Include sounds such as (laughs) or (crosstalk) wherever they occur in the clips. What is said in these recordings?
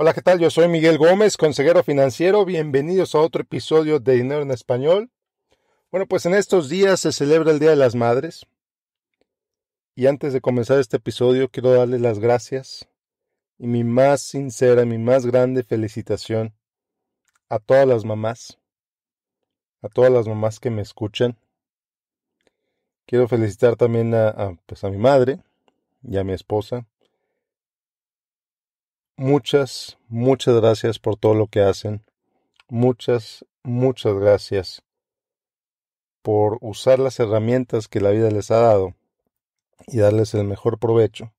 Hola, ¿qué tal? Yo soy Miguel Gómez, consejero financiero. Bienvenidos a otro episodio de Dinero en Español. Bueno, pues en estos días se celebra el Día de las Madres. Y antes de comenzar este episodio, quiero darles las gracias y mi más sincera, mi más grande felicitación a todas las mamás, a todas las mamás que me escuchan. Quiero felicitar también a, a, pues, a mi madre y a mi esposa, muchas, muchas gracias por todo lo que hacen. Muchas, muchas gracias por usar las herramientas que la vida les ha dado y darles el mejor provecho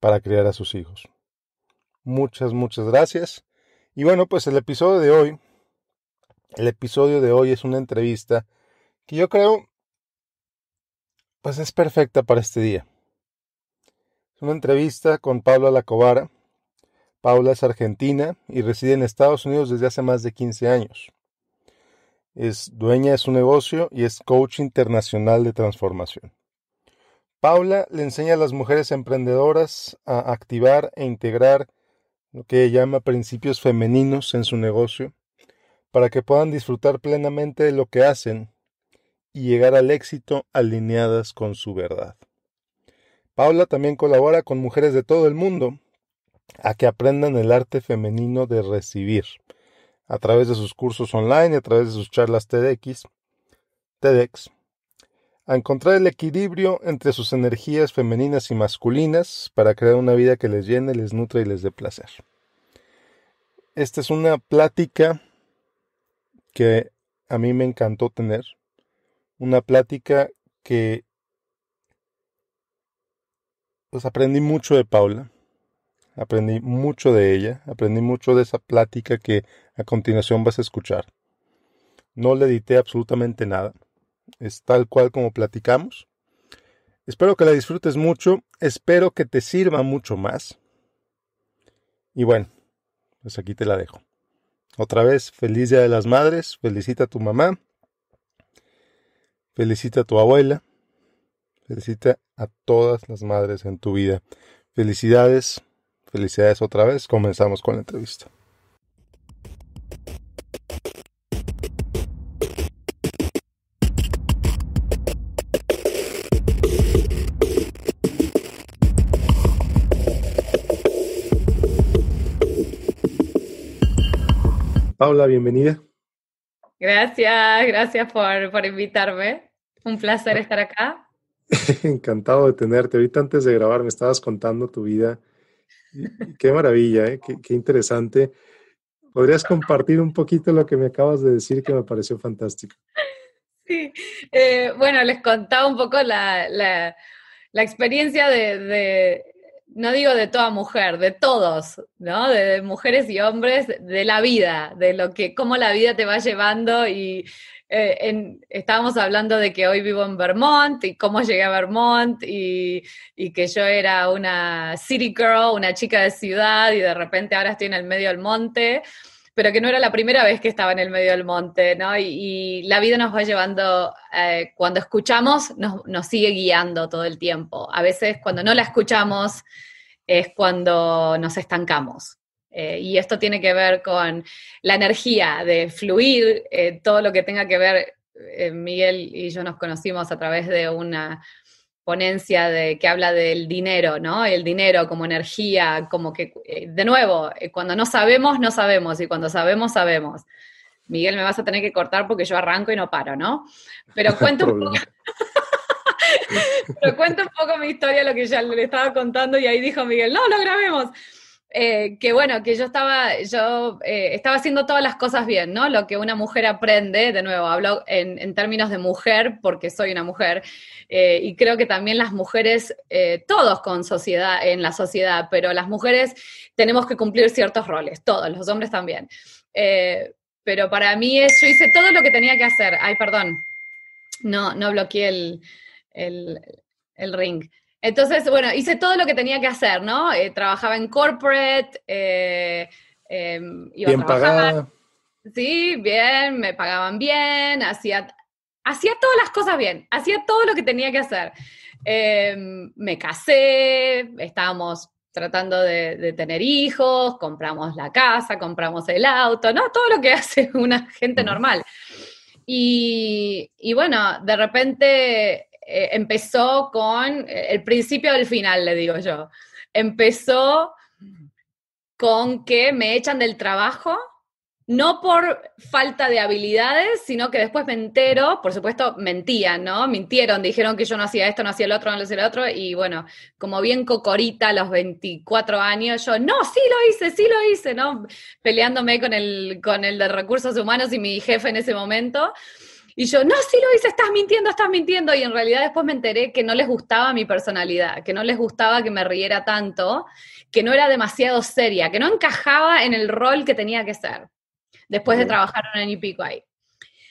para criar a sus hijos. Muchas, muchas gracias. Y bueno, pues el episodio de hoy, el episodio de hoy es una entrevista que yo creo, pues es perfecta para este día. Es una entrevista con Paula Lacovara. Paula es argentina y reside en Estados Unidos desde hace más de 15 años. Es dueña de su negocio y es coach internacional de transformación. Paula le enseña a las mujeres emprendedoras a activar e integrar lo que ella llama principios femeninos en su negocio para que puedan disfrutar plenamente de lo que hacen y llegar al éxito alineadas con su verdad. Paula también colabora con mujeres de todo el mundo a que aprendan el arte femenino de recibir a través de sus cursos online y a través de sus charlas TEDx, TEDx, a encontrar el equilibrio entre sus energías femeninas y masculinas para crear una vida que les llene, les nutre y les dé placer. Esta es una plática que a mí me encantó tener, una plática que pues aprendí mucho de Paula, aprendí mucho de ella, aprendí mucho de esa plática que a continuación vas a escuchar. No le edité absolutamente nada, es tal cual como platicamos. Espero que la disfrutes mucho, espero que te sirva mucho más. Y bueno, pues aquí te la dejo. Otra vez, feliz Día de las Madres, felicita a tu mamá, felicita a tu abuela, Felicita a todas las madres en tu vida. Felicidades, felicidades otra vez. Comenzamos con la entrevista. Paula, bienvenida. Gracias, gracias por, por invitarme. Un placer estar acá. (laughs) Encantado de tenerte. Ahorita antes de grabar me estabas contando tu vida. Qué maravilla, ¿eh? qué, interesante. ¿Podrías compartir un poquito lo que me acabas de decir que me pareció fantástico? Sí, eh, bueno, les contaba un poco la, experiencia de, no digo de toda mujer, de todos, ¿no? De, mujeres y hombres, de la vida, de lo que, cómo la vida te va llevando y eh, estábamos hablando de que hoy vivo en Vermont y cómo llegué a Vermont y, que yo era una city girl, una chica de ciudad y de repente ahora estoy en el medio del monte, pero que no era la primera vez que estaba en el medio del monte, ¿no? Y, la vida nos va llevando, eh, cuando escuchamos, nos sigue guiando todo el tiempo. A veces cuando no la escuchamos es cuando nos estancamos. Eh, y esto tiene que ver con la energía de fluir, eh, todo lo que tenga que ver. Eh, Miguel y yo nos conocimos a través de una ponencia de, que habla del dinero, ¿no? El dinero como energía, como que, de nuevo, cuando no sabemos, no sabemos, y cuando sabemos, sabemos. Miguel, me vas a tener que cortar porque yo arranco y no paro, ¿no? Pero (laughs) cuento un poco, (laughs) pero cuento un poco mi historia, lo que ya le estaba contando, y ahí dijo Miguel, no, lo grabemos. Eh, que bueno, que yo estaba, yo eh, estaba haciendo todas las cosas bien, ¿no? Lo que una mujer aprende, de nuevo, hablo en, términos de mujer porque soy una mujer, eh, y creo que también las mujeres, todos con sociedad, en la sociedad, pero las mujeres tenemos que cumplir ciertos roles, todos, los hombres también. pero para mí yo hice todo lo que tenía que hacer. Ay, perdón, no, no bloqueé el, el, el ring. Entonces, bueno, hice todo lo que tenía que hacer, ¿no? Eh, trabajaba en corporate, eh, em, iba bien a Pagada. Sí, bien, me pagaban bien, hacía, hacía todas las cosas bien, hacía todo lo que tenía que hacer. Em, me casé, estábamos tratando de, tener hijos, compramos la casa, compramos el auto, ¿no? Todo lo que (laughs) hace una gente normal. Y, y bueno, de repente eh, empezó con eh, el principio del final, le digo yo. Empezó con que me echan del trabajo, no por falta de habilidades, sino que después me entero, por supuesto, mentían, ¿no? Mintieron, dijeron que yo no hacía esto, no hacía el otro, no hacía el otro, y bueno, como bien cocorita a los 24 años, yo, no, sí lo hice, sí lo hice, ¿no? Peleándome con el, con el de recursos humanos y mi jefe en ese momento. Y yo, no, sí lo hice, estás mintiendo, estás mintiendo. Y en realidad después me enteré que no les gustaba mi personalidad, que no les gustaba que me riera tanto, que no era demasiado seria, que no encajaba en el rol que tenía que ser, después de trabajar en año y pico ahí.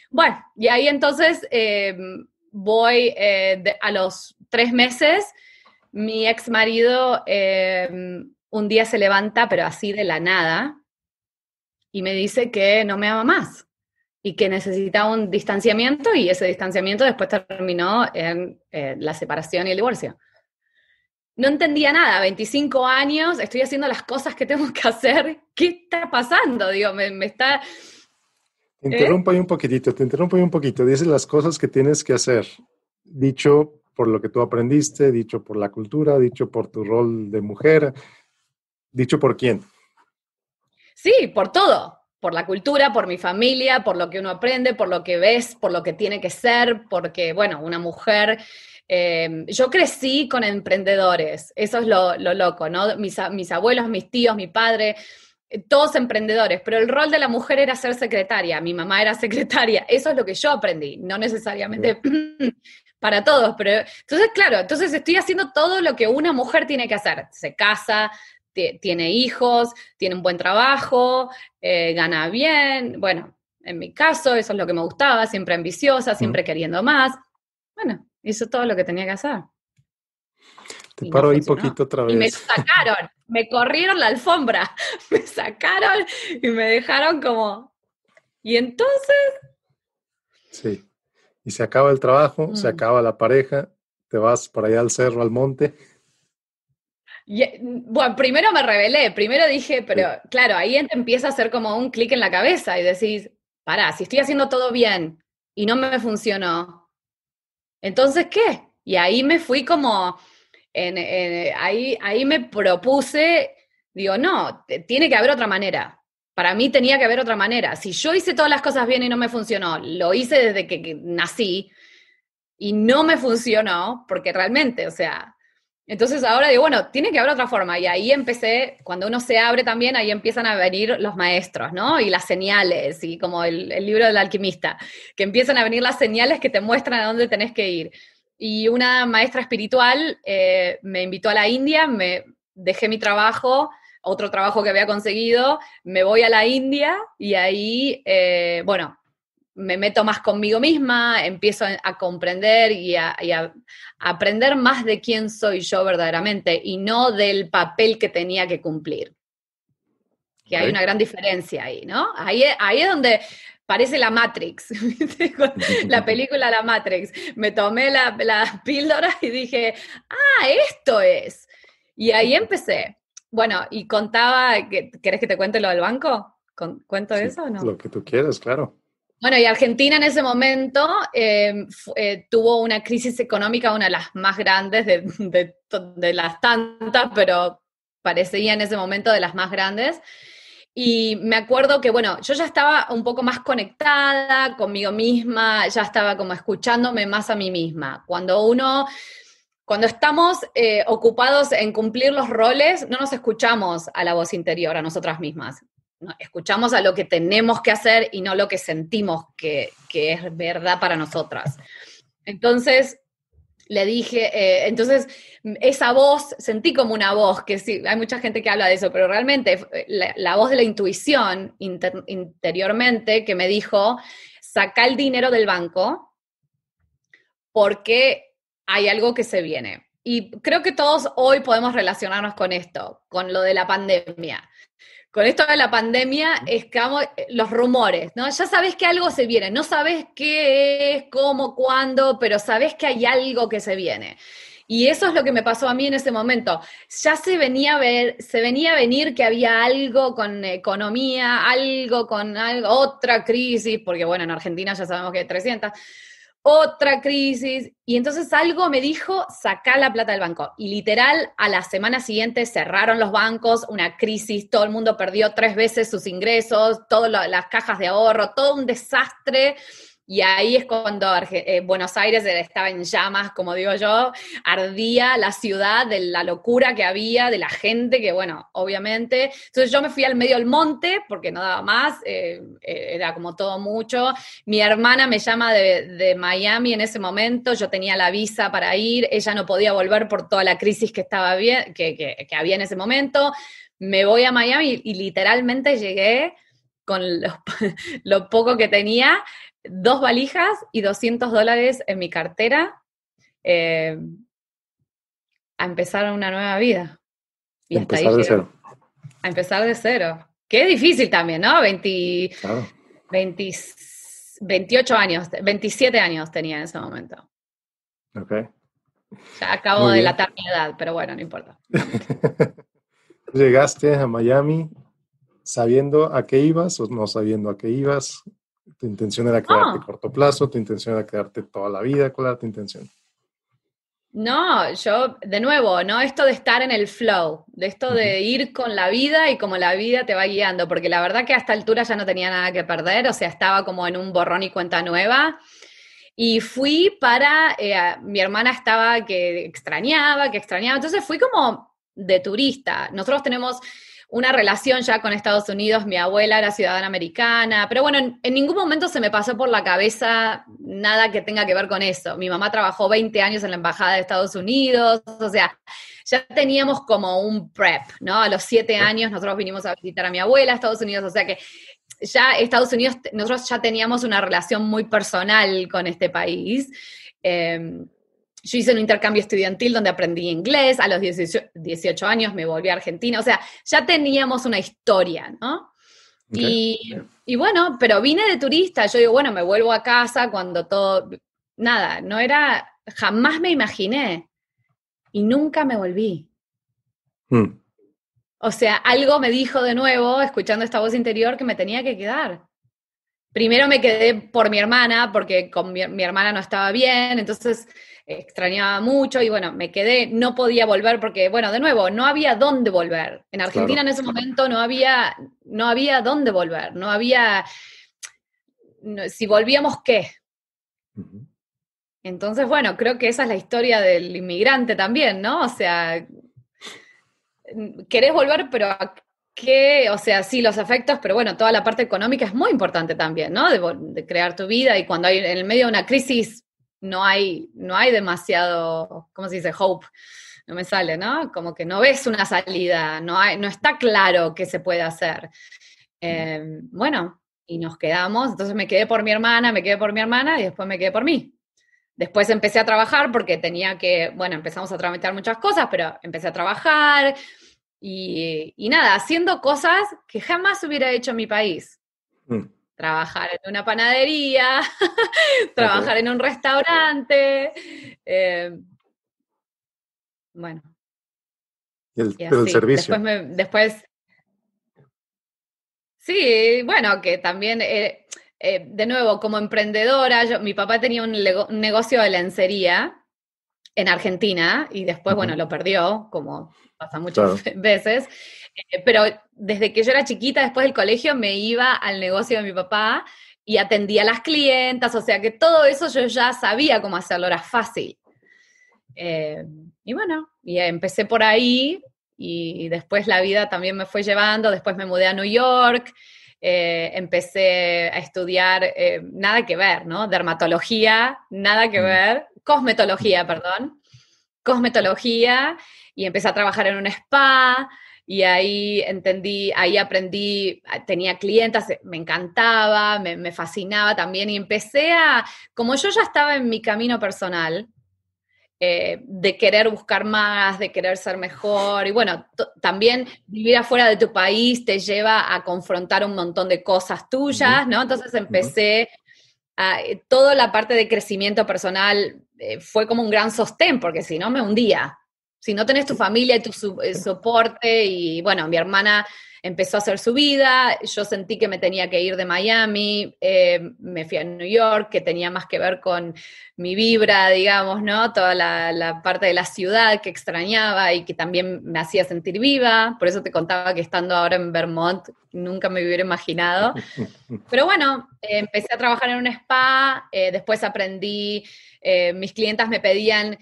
Bueno, y ahí entonces em, voy eh, a los tres meses, mi ex marido em, un día se levanta, pero así de la nada, y me dice que no me ama más y que necesitaba un distanciamiento y ese distanciamiento después terminó en eh, la separación y el divorcio. No entendía nada, 25 años, estoy haciendo las cosas que tengo que hacer, ¿qué está pasando? Digo, me, está... Te interrumpo ahí un poquitito, te interrumpo ahí un poquito, dices las cosas que tienes que hacer, dicho por lo que tú aprendiste, dicho por la cultura, dicho por tu rol de mujer, dicho por quién. Sí, por todo, por la cultura, por mi familia, por lo que uno aprende, por lo que ves, por lo que tiene que ser, porque, bueno, una mujer... Em, yo crecí con emprendedores, eso es lo, loco, ¿no? Mis, mis, abuelos, mis tíos, mi padre, eh, todos emprendedores, pero el rol de la mujer era ser secretaria, mi mamá era secretaria, eso es lo que yo aprendí, no necesariamente (clears throat) para todos, pero entonces, claro, entonces estoy haciendo todo lo que una mujer tiene que hacer, se casa, tiene hijos, tiene un buen trabajo, eh, gana bien. Bueno, en mi caso, eso es lo que me gustaba, siempre ambiciosa, siempre queriendo más. Bueno, hizo todo lo que tenía que hacer. Te paro ahí poquito otra vez. Y me sacaron, me corrieron la alfombra, (laughs) me sacaron y me dejaron como. Y entonces. Sí. Y se acaba el trabajo, se mm. acaba la pareja, te vas para allá al cerro, al monte bueno, primero me rebelé, primero dije, pero claro, ahí empieza a ser como un clic en la cabeza y decís, pará, si estoy haciendo todo bien y no me funcionó, entonces ¿qué? Y ahí me fui como, ahí, ahí me propuse, digo, no, tiene que haber otra manera. Para mí tenía que haber otra manera. Si yo hice todas las cosas bien y no me funcionó, lo hice desde que nací y no me funcionó, porque realmente, o sea, entonces ahora digo, bueno, tiene que haber otra forma. Y ahí empecé, cuando uno se abre también, ahí empiezan a venir los maestros, ¿no? Y las señales, y como el, libro del alquimista, que empiezan a venir las señales que te muestran a dónde tenés que ir. Y una maestra espiritual eh, me invitó a la India, me dejé mi trabajo, otro trabajo que había conseguido, me voy a la India y ahí, eh, bueno, me meto más conmigo misma, empiezo a comprender y a, aprender más de quién soy yo verdaderamente y no del papel que tenía que cumplir. Que hay una gran diferencia ahí, ¿no? Ahí, ahí es donde parece la Matrix, (laughs) la película La Matrix. Me tomé la, píldora y dije, ah, esto es. Y ahí empecé. Bueno, y contaba, ¿querés que te cuente lo del banco? ¿Cuento eso o no? Lo que tú quieras, claro. Bueno, y Argentina en ese momento eh, eh, tuvo una crisis económica, una de las más grandes de, las tantas, pero parecía en ese momento de las más grandes. Y me acuerdo que, bueno, yo ya estaba un poco más conectada conmigo misma, ya estaba como escuchándome más a mí misma. Cuando uno, cuando estamos eh, ocupados en cumplir los roles, no nos escuchamos a la voz interior, a nosotras mismas escuchamos a lo que tenemos que hacer y no lo que sentimos que, es verdad para nosotras. Entonces, le dije, eh, entonces esa voz, sentí como una voz, que sí, hay mucha gente que habla de eso, pero realmente eh, la, voz de la intuición interiormente que me dijo, saca el dinero del banco porque hay algo que se viene. Y creo que todos hoy podemos relacionarnos con esto, con lo de la pandemia con esto de la pandemia, eh, los rumores, ¿no? Ya sabes que algo se viene, no sabes qué es, cómo, cuándo, pero sabes que hay algo que se viene. Y eso es lo que me pasó a mí en ese momento. Ya se venía a ver, se venía a venir que había algo con economía, algo con algo, otra crisis, porque bueno, en Argentina ya sabemos que hay 300 otra crisis. Y entonces algo me dijo, saca la plata del banco. Y literal, a la semana siguiente cerraron los bancos, una crisis, todo el mundo perdió tres veces sus ingresos, todas las cajas de ahorro, todo un desastre. Y ahí es cuando eh, Buenos Aires estaba en llamas, como digo yo, ardía la ciudad de la locura que había, de la gente, que bueno, obviamente. Entonces yo me fui al medio del monte porque no daba más, eh, eh, era como todo mucho. Mi hermana me llama de, de, Miami en ese momento, yo tenía la visa para ir, ella no podía volver por toda la crisis que, estaba bien, que, que, que había en ese momento. Me voy a Miami y, literalmente llegué con lo, (laughs) poco que tenía dos valijas y 200 dólares en mi cartera eh, a empezar una nueva vida. Y hasta empezar de cero. A empezar de cero. Qué difícil también, ¿no? 20, claro. 28 años, 27 años tenía en ese momento. Ok. Ya acabo de mi edad, pero bueno, no importa. (laughs) Llegaste a Miami sabiendo a qué ibas o no sabiendo a qué ibas. Tu intención era quedarte a corto plazo, tu intención era quedarte toda la vida. ¿Cuál era tu intención? No, yo, de nuevo, ¿no? Esto de estar en el flow, de esto de ir con la vida y como la vida te va guiando, porque la verdad que a esta altura ya no tenía nada que perder, o sea, estaba como en un borrón y cuenta nueva. Y fui para, eh, mi hermana estaba que extrañaba, que extrañaba, entonces fui como de turista. Nosotros tenemos una relación ya con Estados Unidos, mi abuela era ciudadana americana, pero bueno, en, ningún momento se me pasó por la cabeza nada que tenga que ver con eso. Mi mamá trabajó 20 años en la Embajada de Estados Unidos, o sea, ya teníamos como un prep, ¿no? A los siete años nosotros vinimos a visitar a mi abuela a Estados Unidos, o sea que ya Estados Unidos, nosotros ya teníamos una relación muy personal con este país. Em, yo hice un intercambio estudiantil donde aprendí inglés, a los 18, años me volví a Argentina, o sea, ya teníamos una historia, ¿no? Y, bueno, pero vine de turista, yo digo, bueno, me vuelvo a casa cuando todo, nada, no era, jamás me imaginé y nunca me volví. Hmm. O sea, algo me dijo de nuevo, escuchando esta voz interior, que me tenía que quedar. Primero me quedé por mi hermana, porque con mi hermana no estaba bien, entonces extrañaba mucho y bueno, me quedé, no podía volver porque, bueno, de nuevo, no había dónde volver. En Argentina en ese momento no había, no había dónde volver, no había, si volvíamos, ¿qué? Entonces, bueno, creo que esa es la historia del inmigrante también, ¿no? O sea, querés volver, pero a qué, o sea, sí, los efectos, pero bueno, toda la parte económica es muy importante también, ¿no? De, de crear tu vida y cuando hay en el medio de una crisis no hay, no hay demasiado, ¿cómo se dice? Hope. No me sale, ¿no? Como que no ves una salida, no, no está claro qué se puede hacer. Mm. Em, bueno, y nos quedamos, entonces me quedé por mi hermana, me quedé por mi hermana y después me quedé por mí. Después empecé a trabajar porque tenía que, bueno, empezamos a tramitar muchas cosas, pero empecé a trabajar y, nada, haciendo cosas que jamás hubiera hecho en mi país. Mm trabajar en una panadería, (laughs) trabajar en un restaurante. Eh, bueno. El, servicio. Después, Sí, bueno, que también, eh, eh, de nuevo, como emprendedora, mi papá tenía un, negocio de lencería en Argentina y después, bueno, lo perdió, como pasa muchas (laughs) veces. Eh, pero desde que yo era chiquita, después del colegio, me iba al negocio de mi papá y atendía a las clientas, o sea que todo eso yo ya sabía cómo hacerlo, era fácil. Eh, y bueno, y empecé por ahí y después la vida también me fue llevando, después me mudé a New York, eh, empecé a estudiar, nada que ver, ¿no? Dermatología, nada que mm. ver, cosmetología, perdón, cosmetología, y empecé a trabajar en un spa, y ahí entendí, ahí aprendí, ah, tenía clientas, eh, me encantaba, me, fascinaba también y empecé a, como yo ya estaba en mi camino personal, eh, de querer buscar más, de querer ser mejor. Y bueno, también vivir afuera de tu país te lleva a confrontar un montón de cosas tuyas, ¿no? Entonces empecé, a, eh, toda la parte de crecimiento personal fue como un gran sostén, porque si no me hundía. Si no tenés tu familia y tu eh, soporte, y bueno, mi hermana empezó a hacer su vida, yo sentí que me tenía que ir de Miami, eh, me fui a New York, que tenía más que ver con mi vibra, digamos, ¿no? Toda la, parte de la ciudad que extrañaba y que también me hacía sentir viva, por eso te contaba que estando ahora en Vermont nunca me hubiera imaginado. (laughs) Pero bueno, eh, empecé a trabajar en un spa, después aprendí, mis clientas me pedían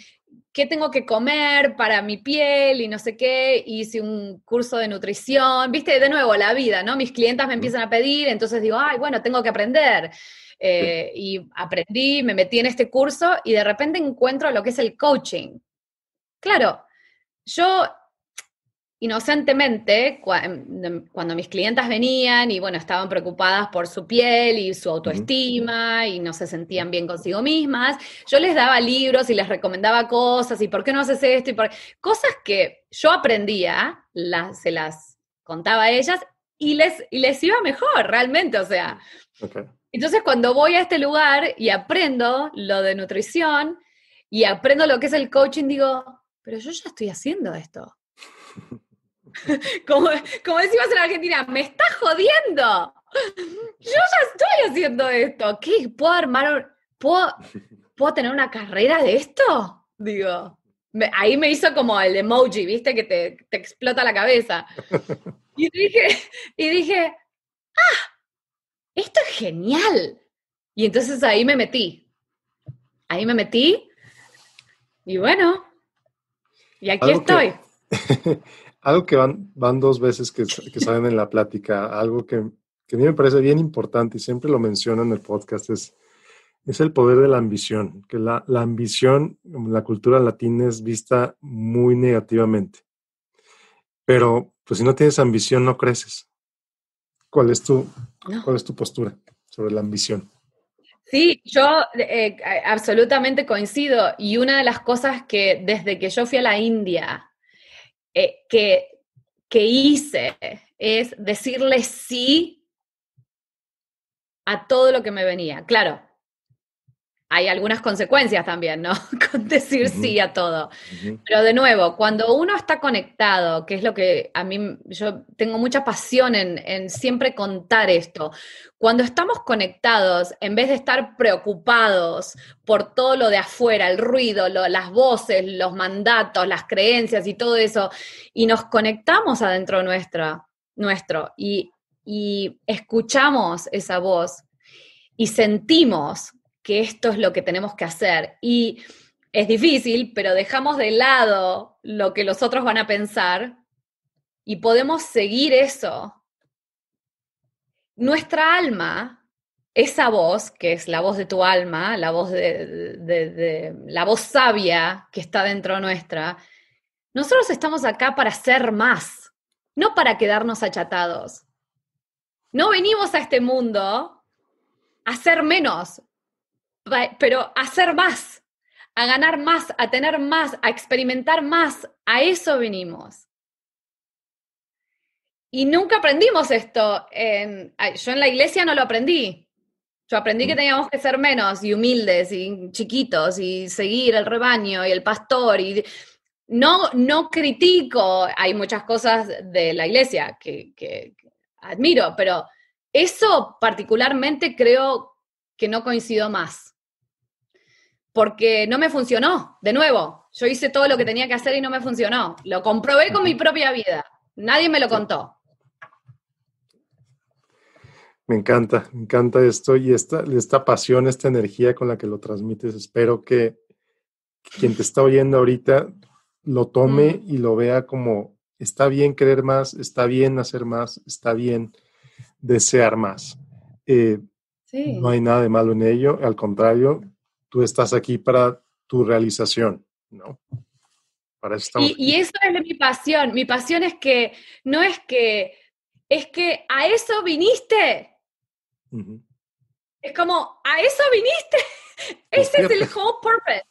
qué tengo que comer para mi piel y no sé qué, hice un curso de nutrición, viste, de nuevo, la vida, ¿no? Mis clientas me empiezan a pedir, entonces digo, ay, bueno, tengo que aprender. Eh, y aprendí, me metí en este curso y de repente encuentro lo que es el coaching. Claro, yo inocentemente, em, cuando, mis clientas venían y bueno, estaban preocupadas por su piel y su autoestima y no se sentían bien consigo mismas, yo les daba libros y les recomendaba cosas y por qué no haces esto y por cosas que yo aprendía, las, se las contaba a ellas y les, les iba mejor realmente, o sea. Entonces cuando voy a este lugar y aprendo lo de nutrición y aprendo lo que es el coaching, digo, pero yo ya estoy haciendo esto. (laughs) (laughs) como, como decimos en Argentina, me está jodiendo. (laughs) Yo ya estoy haciendo esto. ¿Qué? ¿Puedo armar ¿puedo, tener una carrera de esto? Digo, ahí me hizo como el emoji, ¿viste? Que te, explota la cabeza. (laughs) Y dije, y dije, ah, esto es genial. Y entonces ahí me metí. Ahí me metí. Y bueno, y aquí estoy algo que van, van dos veces que, que salen en la plática, algo que, que, a mí me parece bien importante y siempre lo menciono en el podcast, es, es el poder de la ambición, que la, la ambición la cultura latina es vista muy negativamente. Pero pues si no tienes ambición no creces. ¿Cuál es tu, cuál es tu postura sobre la ambición? Sí, yo eh, absolutamente coincido. Y una de las cosas que desde que yo fui a la India eh, que, que hice es decirle sí a todo lo que me venía. Claro, hay algunas consecuencias también, ¿no? (laughs) Con decir sí a todo. Pero de nuevo, cuando uno está conectado, que es lo que a mí, yo tengo mucha pasión en, siempre contar esto, cuando estamos conectados, en vez de estar preocupados por todo lo de afuera, el ruido, las voces, los mandatos, las creencias y todo eso, y nos conectamos adentro nuestro y, y escuchamos esa voz y sentimos que esto es lo que tenemos que hacer. Y es difícil, pero dejamos de lado lo que los otros van a pensar y podemos seguir eso. Nuestra alma, esa voz, que es la voz de tu alma, la voz, de, la voz sabia que está dentro nuestra, nosotros estamos acá para ser más, no para quedarnos achatados. No venimos a este mundo a ser menos, pero hacer más, a ganar más, a tener más, a experimentar más, a eso vinimos. Y nunca aprendimos esto. yo en la iglesia no lo aprendí. Yo aprendí que mm. teníamos que ser menos y humildes y chiquitos y seguir el rebaño y el pastor y no, no critico, hay muchas cosas de la iglesia que, admiro, pero eso particularmente creo que no coincido más porque no me funcionó, de nuevo, yo hice todo lo que tenía que hacer y no me funcionó, lo comprobé con mi propia vida, nadie me lo contó. Me encanta, me encanta esto y esta, esta pasión, esta energía con la que lo transmites. Espero que quien te está oyendo ahorita lo tome y lo vea como está bien creer más, está bien hacer más, está bien desear más. Eh, no hay nada de malo en ello, al contrario, tú estás aquí para tu realización, ¿no? Para y, eso es mi pasión. Mi pasión es que no es que, es que a eso viniste. Es como, a eso viniste. Ese es el whole purpose.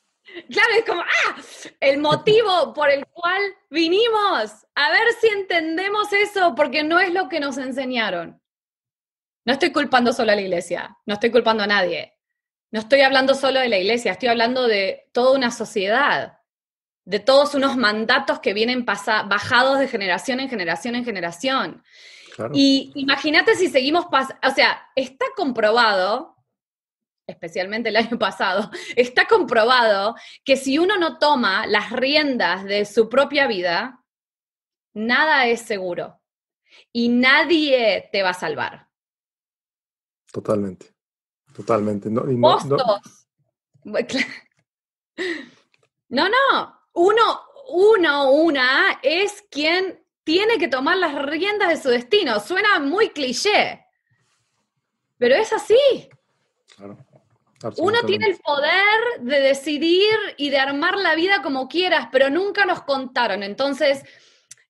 Claro, es como, ah, el motivo por el cual vinimos. A ver si entendemos eso, porque no es lo que nos enseñaron. No estoy culpando solo a la iglesia, no estoy culpando a nadie. No estoy hablando solo de la iglesia, estoy hablando de toda una sociedad, de todos unos mandatos que vienen bajados de generación en generación en generación. Y imagínate si seguimos, o sea, está comprobado, especialmente el año (laughs) pasado, está comprobado que si uno no toma las riendas de su propia vida, nada es seguro y nadie te va a salvar. Totalmente. Totalmente. No, no, (laughs) No. no, Uno, uno, una es quien tiene que tomar las riendas de su destino. Suena muy cliché, pero es así. Uno tiene el poder de decidir y de armar la vida como quieras, pero nunca nos contaron. Entonces,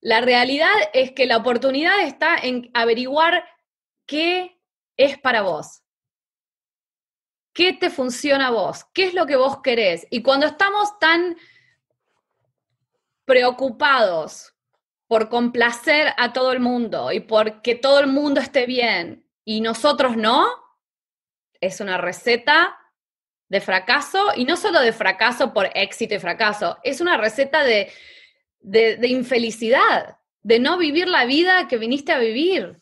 la realidad es que la oportunidad está en averiguar qué es para vos. ¿Qué te funciona a vos? ¿Qué es lo que vos querés? Y cuando estamos tan preocupados por complacer a todo el mundo y por que todo el mundo esté bien y nosotros no, es una receta de fracaso y no solo de fracaso por éxito y fracaso, es una receta de, de infelicidad, de no vivir la vida que viniste a vivir.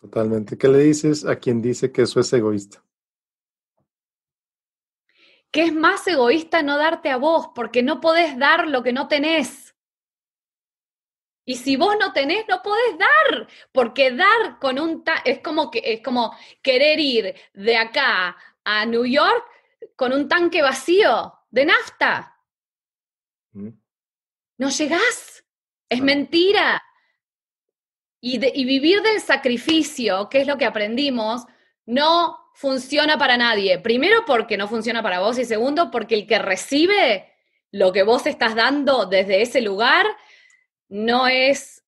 Totalmente. ¿Qué le dices a quien dice que eso es egoísta? ¿Qué es más egoísta no darte a vos, porque no podés dar lo que no tenés. Y si vos no tenés, no podés dar, porque dar con un es como que es como querer ir de acá a New York con un tanque vacío de nafta. Mm. No llegás. Es mentira. Y, y vivir del sacrificio, que es lo que aprendimos, no funciona para nadie. Primero porque no funciona para vos y segundo porque el que recibe lo que vos estás dando desde ese lugar no es,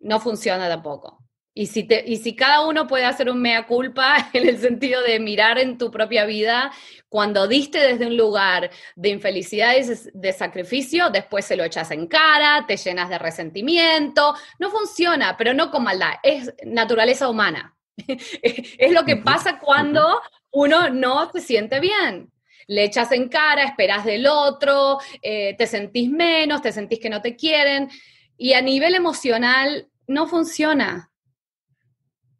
no funciona tampoco. Y si, te, y si cada uno puede hacer un mea culpa (laughs) en el sentido de mirar en tu propia vida, cuando diste desde un lugar de infelicidad y de sacrificio, después se lo echas en cara, te llenas de resentimiento, no funciona, pero no con maldad, es naturaleza humana. (laughs) es lo que pasa cuando uno no se siente bien. Le echas en cara, esperas del otro, eh, te sentís menos, te sentís que no te quieren. Y a nivel emocional no funciona.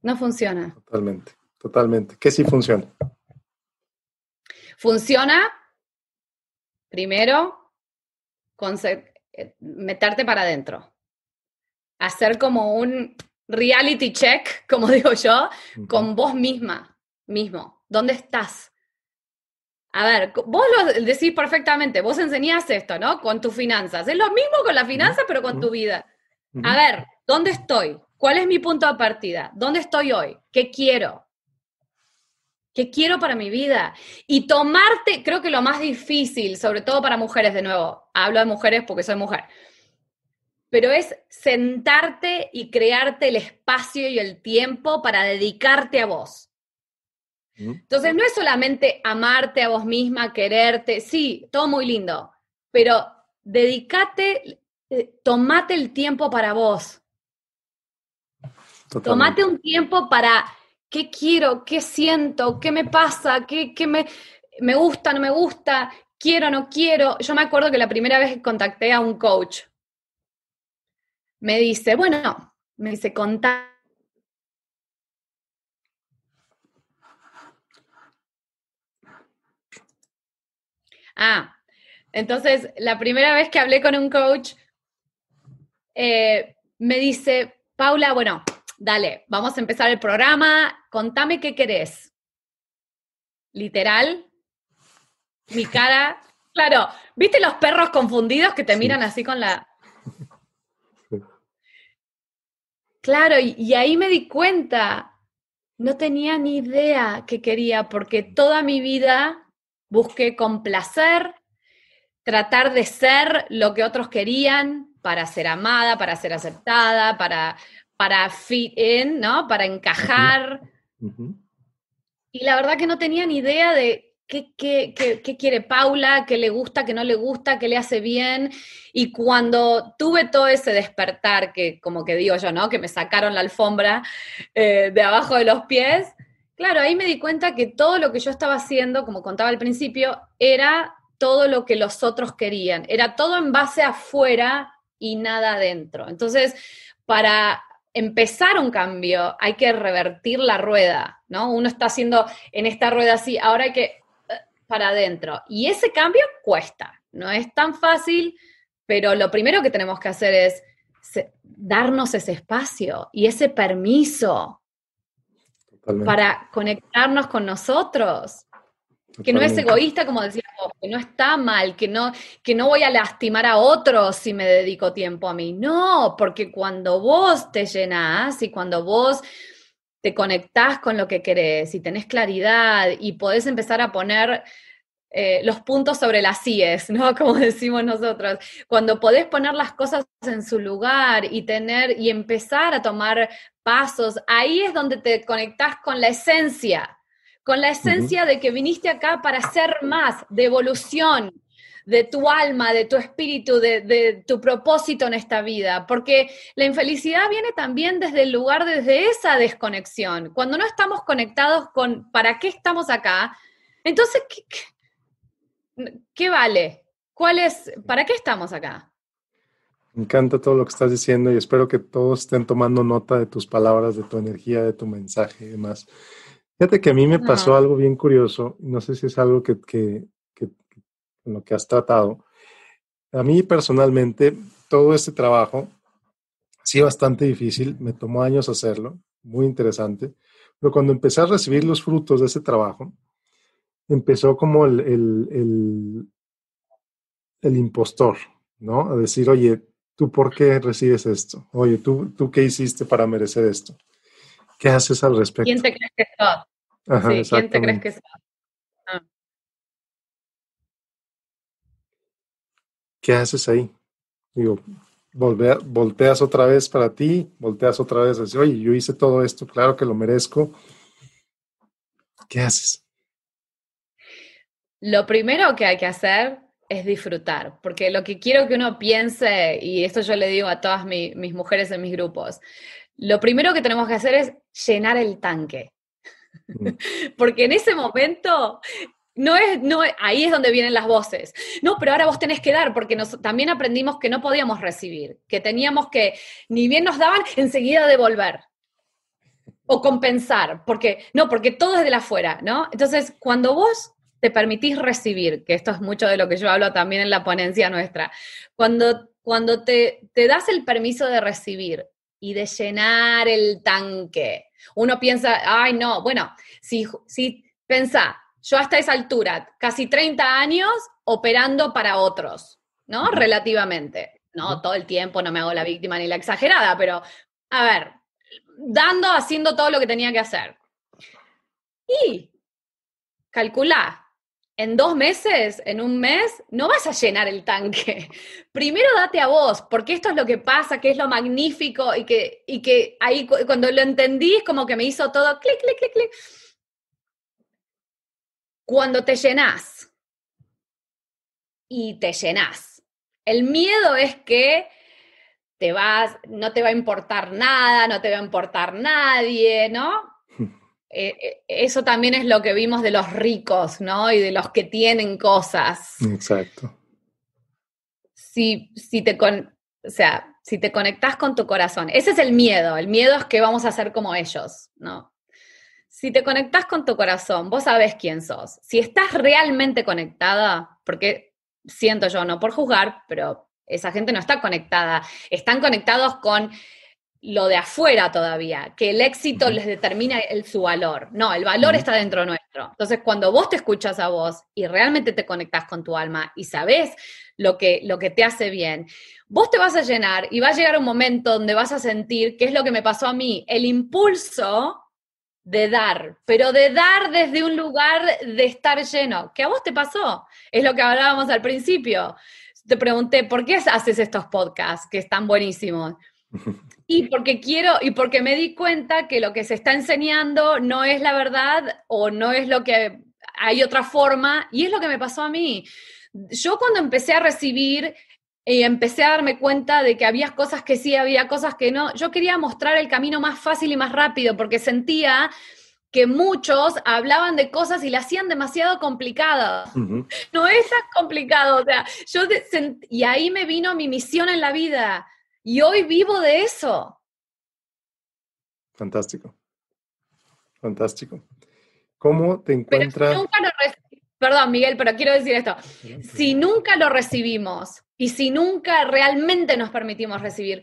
No funciona. Totalmente, totalmente. ¿Qué sí funciona? Funciona, primero, eh, meterte para adentro. Hacer como un reality check, como (laughs) digo yo, con vos misma, mismo. ¿Dónde estás? A ver, vos lo decís perfectamente, vos enseñás esto, ¿no? Con tus finanzas. Es lo mismo con las finanzas, pero con tu vida. A ver, ¿dónde estoy? ¿Cuál es mi punto de partida? ¿Dónde estoy hoy? ¿Qué quiero? ¿Qué quiero para mi vida? Y tomarte, creo que lo más difícil, sobre todo para mujeres, de nuevo, hablo de mujeres porque soy mujer, pero es sentarte y crearte el espacio y el tiempo para dedicarte a vos. Entonces, no es solamente amarte a vos misma, quererte, sí, todo muy lindo, pero dedícate, eh, tomate el tiempo para vos. Tomate un tiempo para qué quiero, qué siento, qué me pasa, qué, me, me gusta, no me gusta, quiero, no quiero. Yo me acuerdo que la primera vez que contacté a un coach, me dice, bueno, me dice, contá. Ah, entonces la primera vez que hablé con un coach, eh, me dice, Paula, bueno, dale, vamos a empezar el programa, contame qué querés. Literal, mi cara, claro, ¿viste los perros confundidos que te miran así con la... Claro, y, ahí me di cuenta, no tenía ni idea que quería, porque toda mi vida busqué complacer, tratar de ser lo que otros querían para ser amada, para ser aceptada, para, para fit in, ¿no? Para encajar. Y la verdad que no tenía ni idea de qué, quiere Paula, qué le gusta, qué no le gusta, qué le hace bien. Y cuando tuve todo ese despertar, que como que digo yo, ¿no? Que me sacaron la alfombra eh, de abajo de los pies, claro, ahí me di cuenta que todo lo que yo estaba haciendo, como contaba al principio, era todo lo que los otros querían, era todo en base afuera y nada adentro. Entonces, para empezar un cambio hay que revertir la rueda, ¿no? Uno está haciendo en esta rueda así, ahora hay que para adentro. Y ese cambio cuesta, no es tan fácil, pero lo primero que tenemos que hacer es darnos ese espacio y ese permiso para conectarnos con nosotros. Que no es egoísta, como decíamos, que no está mal, que no, que no voy a lastimar a otros si me dedico tiempo a mí. No, porque cuando vos te llenás y cuando vos te conectás con lo que querés y tenés claridad y podés empezar a poner eh, los puntos sobre las IES, ¿no? (laughs) Como decimos nosotros. Cuando podés poner las cosas en su lugar y tener y empezar a tomar pasos, ahí es donde te conectás con la esencia, con la esencia de que viniste acá para ser más, de evolución, de tu alma, de tu espíritu, de, tu propósito en esta vida, porque la infelicidad viene también desde el lugar, desde esa desconexión. Cuando no estamos conectados con para qué estamos acá, entonces, ¿qué, qué, vale? ¿Cuál es, para qué estamos acá? Me encanta todo lo que estás diciendo y espero que todos estén tomando nota de tus palabras, de tu energía, de tu mensaje y demás. Fíjate que a mí me pasó algo bien curioso, no sé si es algo que, lo que has tratado. A mí personalmente, todo este trabajo sí sido bastante difícil, me tomó años hacerlo, muy interesante, pero cuando empecé a recibir los frutos de ese trabajo, empezó como el, el, impostor, ¿no? A decir, oye, ¿tú por qué recibes esto? Oye, ¿tú, tú qué hiciste para merecer esto? ¿Qué haces al respecto? ¿Quién te crees que Ajá, sí, ¿Quién te crees que ¿qué haces ahí? Digo, volteas otra vez para ti, volteas otra vez así, oye, yo hice todo esto, claro que lo merezco. ¿Qué haces? Lo primero que hay que hacer es disfrutar, porque lo que quiero que uno piense, y esto yo le digo a todas mis mujeres en mis grupos, lo primero que tenemos que hacer es llenar el tanque. Mm. (laughs) porque en ese momento no es, no, ahí es donde vienen las voces. No, pero ahora vos tenés que dar, porque también aprendimos que no podíamos recibir, que teníamos que, ni bien nos daban, enseguida devolver o compensar, porque no, porque todo es de la afuera, ¿no? Entonces, cuando vos te permitís recibir, que esto es mucho de lo que yo hablo también en la ponencia nuestra, cuando, cuando te, te das el permiso de recibir y de llenar el tanque, uno piensa, ay no, bueno, si, si pensá, yo hasta esa altura, casi 30 años operando para otros, ¿no? Relativamente. No, todo el tiempo no me hago la víctima ni la exagerada, pero a ver, dando, haciendo todo lo que tenía que hacer. Y calcula en dos meses, en un mes, no vas a llenar el tanque. (laughs) Primero date a vos, porque esto es lo que pasa, que es lo magnífico y que, y que ahí cuando lo entendí es como que me hizo todo clic, clic, clic, clic cuando te llenas, y te llenas, el miedo es que te vas, no te va a importar nada, no te va a importar nadie, ¿no? (laughs) Eh, eh, eso también es lo que vimos de los ricos, ¿no? Y de los que tienen cosas. Exacto. Si, si te con, sea, si te conectás con tu corazón, ese es el miedo. El miedo es que vamos a ser como ellos, ¿no? Si te conectas con tu corazón, vos sabés quién sos. Si estás realmente conectada, porque siento yo, no por juzgar, pero esa gente no está conectada. Están conectados con lo de afuera todavía, que el éxito les determina el, su valor. No, el valor está dentro nuestro. Entonces, cuando vos te escuchas a vos y realmente te conectás con tu alma y sabés lo que, lo que te hace bien, vos te vas a llenar y va a llegar un momento donde vas a sentir, qué es lo que me pasó a mí, el impulso de dar, pero de dar desde un lugar de estar lleno, ¿Qué a vos te pasó, es lo que hablábamos al principio. Te pregunté, ¿por qué haces estos podcasts que están buenísimos? (laughs) Y porque quiero, y porque me di cuenta que lo que se está enseñando no es la verdad o no es lo que hay otra forma, y es lo que me pasó a mí. Yo cuando empecé a recibir y empecé a darme cuenta de que había cosas que sí, había cosas que no. Yo quería mostrar el camino más fácil y más rápido porque sentía que muchos hablaban de cosas y la hacían demasiado complicada. (laughs) No es tan complicado, o sea, yo y ahí me vino mi misión en la vida y hoy vivo de eso. Fantástico. Fantástico. ¿Cómo te encuentras? nunca lo perdón Miguel, pero quiero decir esto, si nunca lo recibimos y si nunca realmente nos permitimos recibir,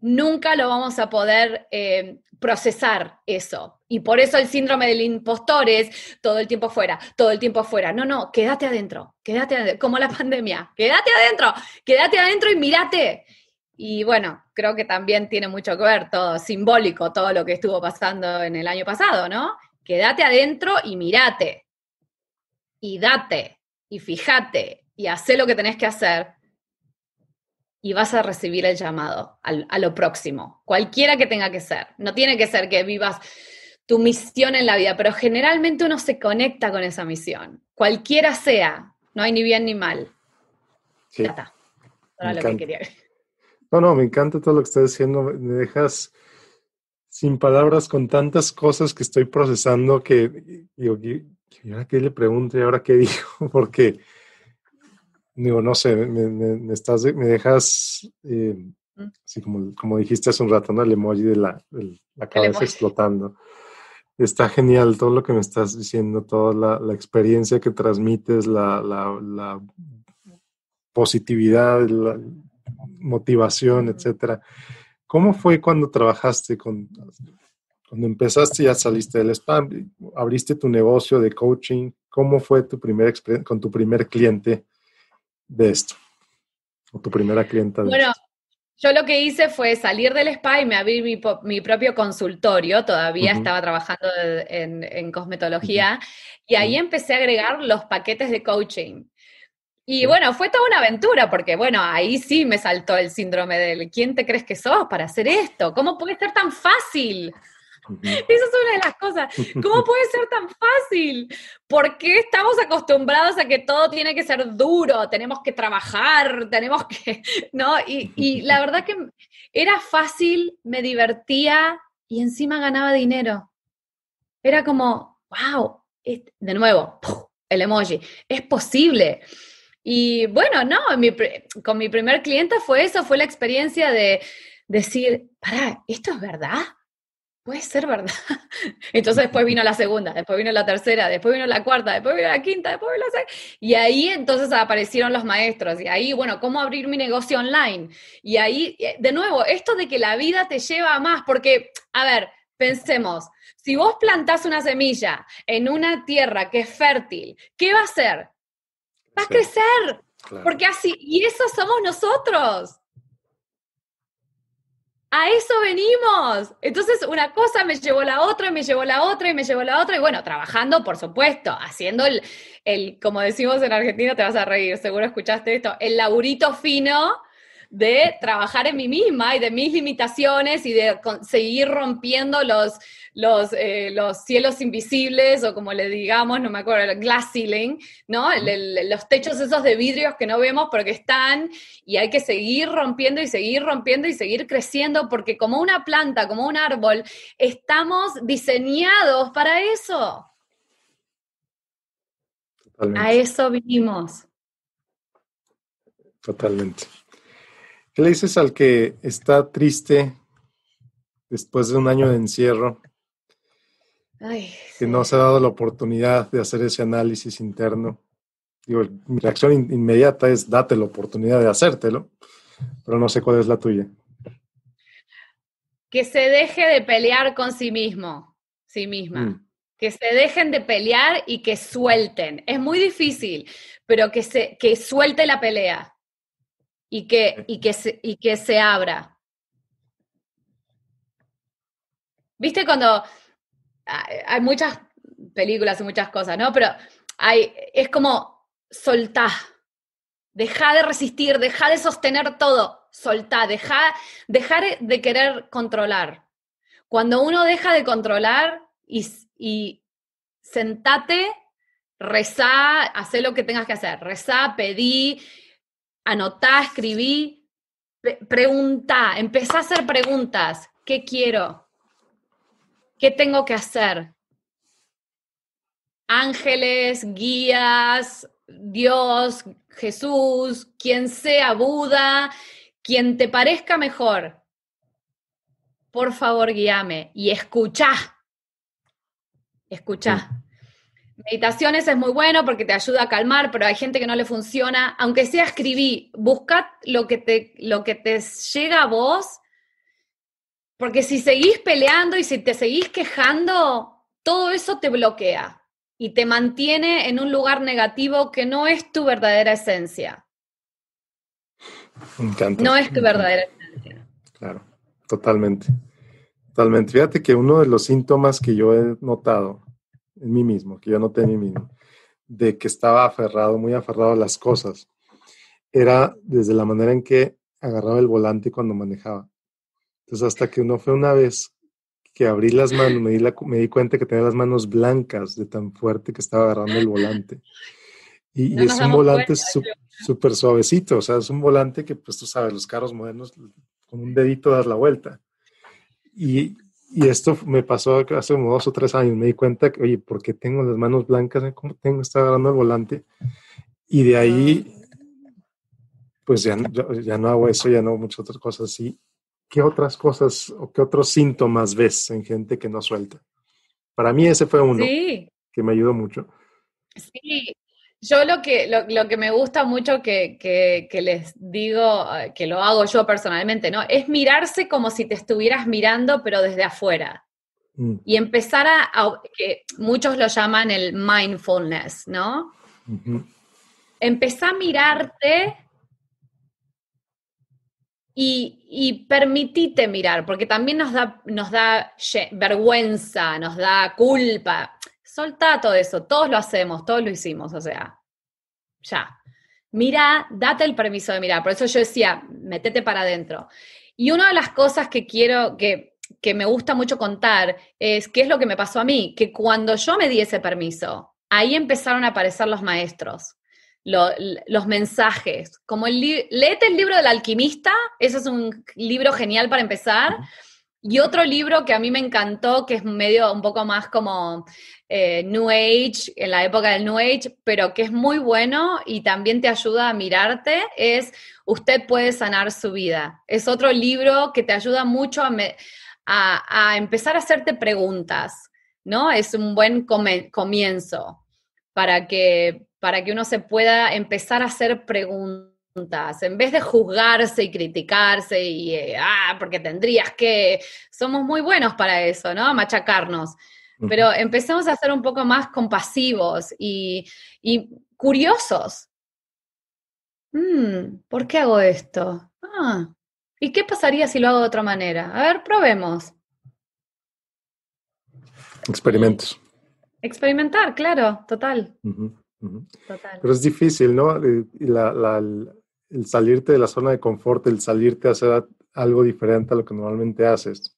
nunca lo vamos a poder eh, procesar eso. Y por eso el síndrome del impostor es todo el tiempo fuera, todo el tiempo fuera. No, no, quédate adentro, quédate adentro, como la pandemia, quédate adentro, quédate adentro y mírate. Y bueno, creo que también tiene mucho que ver todo simbólico, todo lo que estuvo pasando en el año pasado, ¿no? Quédate adentro y mírate y date y fíjate y hace lo que tenés que hacer y vas a recibir el llamado a lo próximo, cualquiera que tenga que ser. No tiene que ser que vivas tu misión en la vida, pero generalmente uno se conecta con esa misión, cualquiera sea, no hay ni bien ni mal. Ya está. lo que quería. No, no, me encanta todo lo que estás diciendo, me dejas sin palabras con tantas cosas que estoy procesando que yo... ¿y ahora qué le pregunto y ahora qué (laughs) digo? Porque, digo, no sé, me, estás, me dejas, eh, mm. así como, dijiste hace un rato, ¿no? El emoji de la, cabeza explotando. Está genial todo lo que me estás diciendo, toda la, experiencia que transmites, la, positividad, la motivación, etcétera. ¿Cómo fue cuando trabajaste con, cuando empezaste ya saliste del spam, abriste tu negocio de coaching, ¿cómo fue tu primer experiencia con tu primer cliente de esto? O tu primera clienta de bueno. Yo lo que hice fue salir del spa y me abrí mi, propio consultorio, todavía estaba trabajando en, cosmetología, y ahí empecé a agregar los paquetes de coaching. Y bueno, fue toda una aventura, porque bueno, ahí sí me saltó el síndrome del ¿quién te crees que sos para hacer esto? ¿Cómo puede ser tan fácil? Eso es una de las cosas. ¿Cómo puede ser tan fácil? ¿Por qué estamos acostumbrados a que todo tiene que ser duro? Tenemos que trabajar, tenemos que, (laughs) ¿no? Y, la (laughs) verdad que era fácil, me divertía y encima ganaba dinero. Era como, wow, de nuevo, el emoji, es posible. Y bueno, no, con mi primer cliente fue eso, fue la experiencia de decir, para, ¿esto es verdad? puede ser verdad. (laughs) Entonces después vino la segunda, después vino la tercera, después vino la cuarta, después vino la quinta, después vino la sexta. Y ahí entonces aparecieron los maestros. Y ahí, bueno, ¿cómo abrir mi negocio online? Y ahí, eh, de nuevo, esto de que la vida te lleva a más, porque, a ver, pensemos, si vos plantás una semilla en una tierra que es fértil, ¿qué va a hacer? Va a crecer. Porque así, y eso somos nosotros a eso venimos. Entonces, una cosa me llevó la otra, y me llevó la otra, y me llevó la otra, y bueno, trabajando, por supuesto, haciendo el, el como decimos en Argentina, te vas a reír, seguro escuchaste esto, el laburito fino de trabajar en mí misma y de mis limitaciones y de seguir rompiendo los, eh, los, cielos invisibles o como le digamos, no me acuerdo, el glass ceiling, ¿no? los techos esos de vidrios que no vemos porque están y hay que seguir rompiendo y seguir rompiendo y seguir creciendo porque como una planta, como un árbol, estamos diseñados para eso. A eso vinimos. Totalmente. ¿Qué le dices al que está triste después de un año de encierro? que no se ha dado la oportunidad de hacer ese análisis interno. Digo, mi reacción inmediata es date la oportunidad de hacértelo, pero no sé cuál es la tuya. Que se deje de pelear con sí mismo, sí misma. Mm. Que se dejen de pelear y que suelten. Es muy difícil, pero que, se, que suelte la pelea y que, y que, se, y que se abra. ¿Viste cuando hay muchas películas y muchas cosas, ¿no? Pero hay, es como soltá, deja de resistir, deja de sostener todo, soltá, deja, dejar de querer controlar. Cuando uno deja de controlar y, y sentate, rezá, haz lo que tengas que hacer, rezá, pedí, anotá, escribí, pregunta, preguntá, empezá a hacer preguntas. ¿Qué quiero? ¿Qué tengo que hacer? Ángeles, guías, Dios, Jesús, quien sea Buda, quien te parezca mejor. Por favor, guíame y escucha. Escucha meditaciones es muy bueno porque te ayuda a calmar, pero hay gente que no le funciona. Aunque sea escribí, busca lo que te, lo que te llega a vos, porque si seguís peleando y si te seguís quejando, todo eso te bloquea y te mantiene en un lugar negativo que no es tu verdadera esencia. Me encanta. No es tu verdadera esencia. Claro, totalmente. Totalmente. Fíjate que uno de los síntomas que yo he notado en mí mismo, que yo no en mí mismo, de que estaba aferrado, muy aferrado a las cosas, era desde la manera en que agarraba el volante cuando manejaba. Entonces, hasta que uno fue una vez que abrí las manos, me di, me di cuenta que tenía las manos blancas de tan fuerte que estaba agarrando el volante. Y, es un volante súper suavecito, o sea, es un volante que, pues tú sabes, los carros modernos con un dedito das la vuelta. Y, y esto me pasó hace como dos o tres años. Me di cuenta que, oye, ¿por qué tengo las manos blancas? ¿Eh? ¿Cómo tengo? Está agarrando el volante. Y de ahí, pues ya, no hago eso, ya no hago muchas otras cosas así. ¿Qué otras cosas o qué otros síntomas ves en gente que no suelta? Para mí ese fue uno que me ayudó mucho. Sí, yo lo que, lo, que me gusta mucho que, les digo, eh, que lo hago yo personalmente, ¿no? Es mirarse como si te estuvieras mirando, pero desde afuera. Mm. Y empezar a, que muchos lo llaman el mindfulness, ¿no? empezar a mirarte y, y, permitite mirar, porque también nos da, nos da vergüenza, nos da culpa soltá todo eso, todos lo hacemos, todos lo hicimos, o sea, ya. Mira, date el permiso de mirar. Por eso yo decía, metete para adentro. Y una de las cosas que quiero, que, me gusta mucho contar, es qué es lo que me pasó a mí, que cuando yo me di ese permiso, ahí empezaron a aparecer los maestros, los mensajes, como el léete el libro del alquimista, Eso es un libro genial para empezar, y otro libro que a mí me encantó, que es medio un poco más como eh, New Age, en la época del New Age, pero que es muy bueno y también te ayuda a mirarte, es Usted puede sanar su vida. Es otro libro que te ayuda mucho a, a, empezar a hacerte preguntas, ¿no? Es un buen comienzo para que, para que uno se pueda empezar a hacer preguntas en vez de juzgarse y criticarse y, eh, ah, porque tendrías que, somos muy buenos para eso, ¿no? Machacarnos. Pero empecemos a ser un poco más compasivos y, curiosos. Mm, ¿Por qué hago esto? Ah, ¿Y qué pasaría si lo hago de otra manera? A ver, probemos. Experimentos. Experimentar, claro, total. Total. Pero es difícil, ¿no? Eh, la, el salirte de la zona de confort, el salirte a hacer algo diferente a lo que normalmente haces.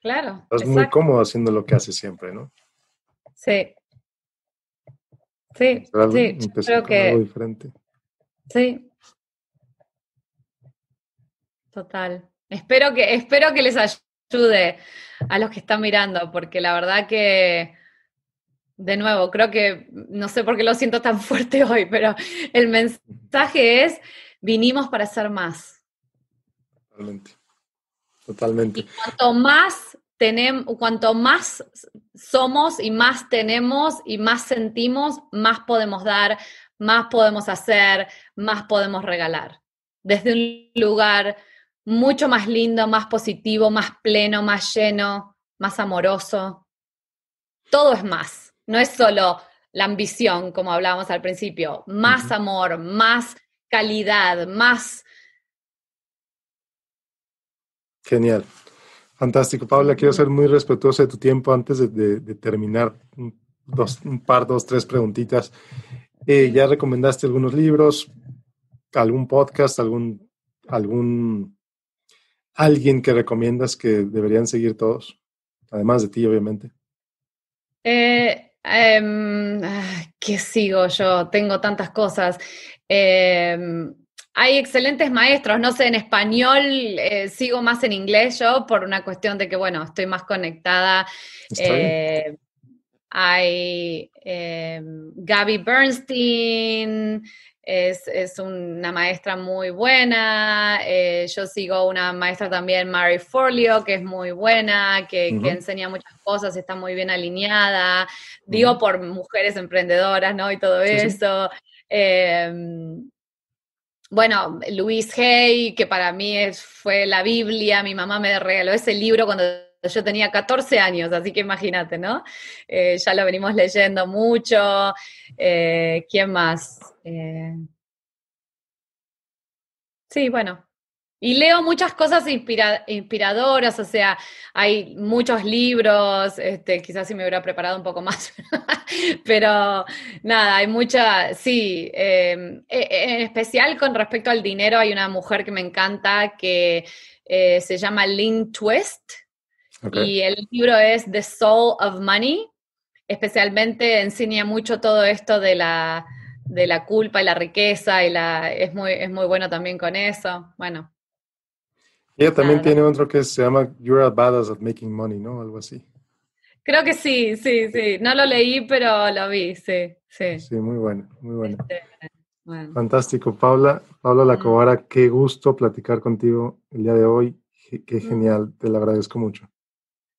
Claro. Estás muy cómodo haciendo lo que haces siempre, ¿no? Sí. Sí, sí, creo que... diferente. Sí. Total. Espero que, espero que les ayude a los que están mirando, porque la verdad que... De nuevo, creo que, no sé por qué lo siento tan (laughs) fuerte hoy, pero el mensaje es, vinimos para ser más. Totalmente. Totalmente. cuanto más tenemos, cuanto más somos y más tenemos y más sentimos, más podemos dar, más podemos hacer, más podemos regalar. Desde un lugar mucho más lindo, más positivo, más pleno, más lleno, más amoroso. Todo es más. No es solo la ambición, como hablábamos al principio. Más amor, más calidad, más... Genial. Fantástico. Paula, quiero ser muy respetuoso de tu tiempo antes de, terminar. Dos, un par, dos, tres preguntitas. Eh, ya recomendaste algunos libros, algún podcast, algún, algún alguien que recomiendas que deberían seguir todos, además de ti, obviamente. Eh, Em, ah, ¿Qué sigo yo? Tengo tantas cosas. Em, hay excelentes maestros, no sé, en español eh, sigo más en inglés yo por una cuestión de que, bueno, estoy más conectada. Eh, hay em, Gaby Bernstein, es, una maestra muy buena. Eh, yo sigo una maestra también, Mary Forleo, que es muy buena, que, enseña muchas cosas, está muy bien alineada. Digo por mujeres emprendedoras, ¿no? Y todo eso. Em, bueno, Luis Hay, que para mí es, fue la Biblia, mi mamá me regaló ese libro cuando yo tenía 14 años, así que imagínate, ¿no? Eh, ya lo venimos leyendo mucho. Eh, ¿Quién más? Eh, sí, bueno. Y leo muchas cosas inspiradoras, o sea, hay muchos libros, este, quizás si me hubiera preparado un poco más, (laughs) pero nada, hay muchas, sí, em, e, e, en especial con respecto al dinero, hay una mujer que me encanta que se llama Lynn Twist, y el libro es The Soul of Money. Especialmente enseña mucho todo esto de la, de la culpa y la riqueza y la, es, muy, es muy bueno también con eso. Bueno. Ella también tiene otro que se llama You're a Badass at Making Money, ¿no? Algo así. Creo que sí, sí, sí. No lo leí, pero lo vi, sí, sí. Sí, muy bueno, muy bueno. Este, Fantástico, Paula. Paula Lacobara, mm. qué gusto platicar contigo el día de hoy. qué mm. genial, te lo agradezco mucho.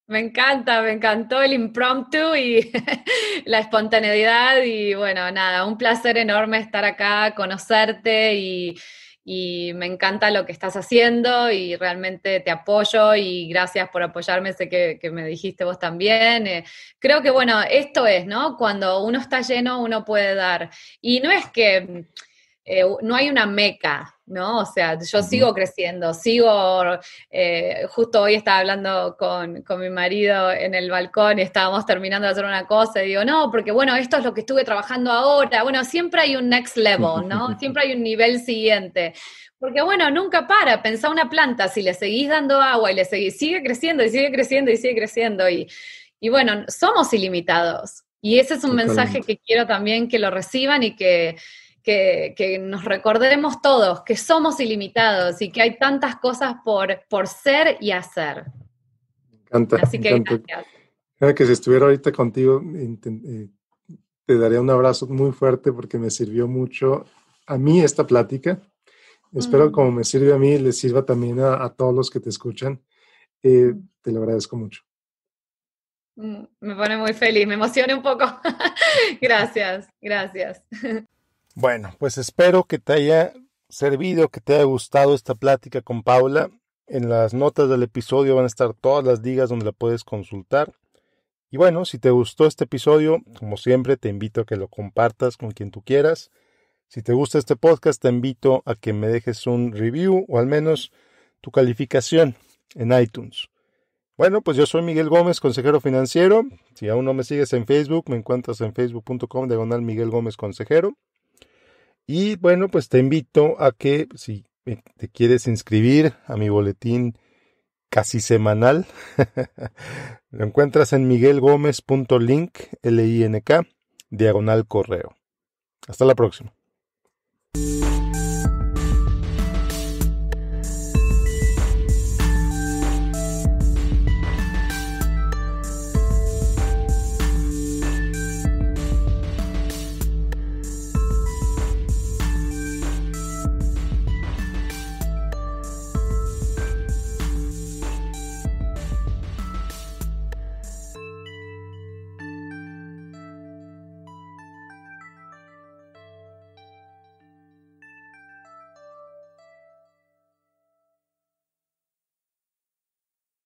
Me encanta, me encantó el impromptu y (laughs) la espontaneidad y bueno, nada, un placer enorme estar acá, conocerte y, me encanta lo que estás haciendo y realmente te apoyo y gracias por apoyarme, sé que, me dijiste vos también. Eh, creo que bueno, esto es, ¿no? Cuando uno está lleno, uno puede dar. Y no es que... Eh, no hay una meca, ¿no? O sea, yo sigo creciendo, sigo, eh, justo hoy estaba hablando con, mi marido en el balcón y estábamos terminando de hacer una cosa y digo, no, porque bueno, esto es lo que estuve trabajando ahora, bueno, siempre hay un next level, ¿no? (laughs) Siempre hay un nivel siguiente. Porque bueno, nunca para, pensá una planta, si le seguís dando agua y le seguís, sigue creciendo y sigue creciendo y sigue creciendo y, y bueno, somos ilimitados. Y ese es un mensaje que quiero también que lo reciban y que, que, nos recordemos todos que somos ilimitados y que hay tantas cosas por, por ser y hacer. Me encanta. Así que encanta. que si estuviera ahorita contigo, eh, te daría un abrazo muy fuerte porque me sirvió mucho a mí esta plática. Espero mm. como me sirve a mí, le sirva también a, todos los que te escuchan. Eh, mm. te lo agradezco mucho. Mm, me pone muy feliz, me emociona un poco. (laughs) gracias, gracias. (laughs) Bueno, pues espero que te haya servido, que te haya gustado esta plática con Paula. En las notas del episodio van a estar todas las digas donde la puedes consultar. Y bueno, si te gustó este episodio, como siempre, te invito a que lo compartas con quien tú quieras. Si te gusta este podcast, te invito a que me dejes un review o al menos tu calificación en iTunes. Bueno, pues yo soy Miguel Gómez, consejero financiero. Si aún no me sigues en Facebook, me encuentras en facebook.com diagonal Miguel Gómez Consejero. Y bueno, pues te invito a que si te quieres inscribir a mi boletín casi semanal, (laughs) lo encuentras en miguelgomez.link, L-I-N-K, diagonal correo. Hasta la próxima.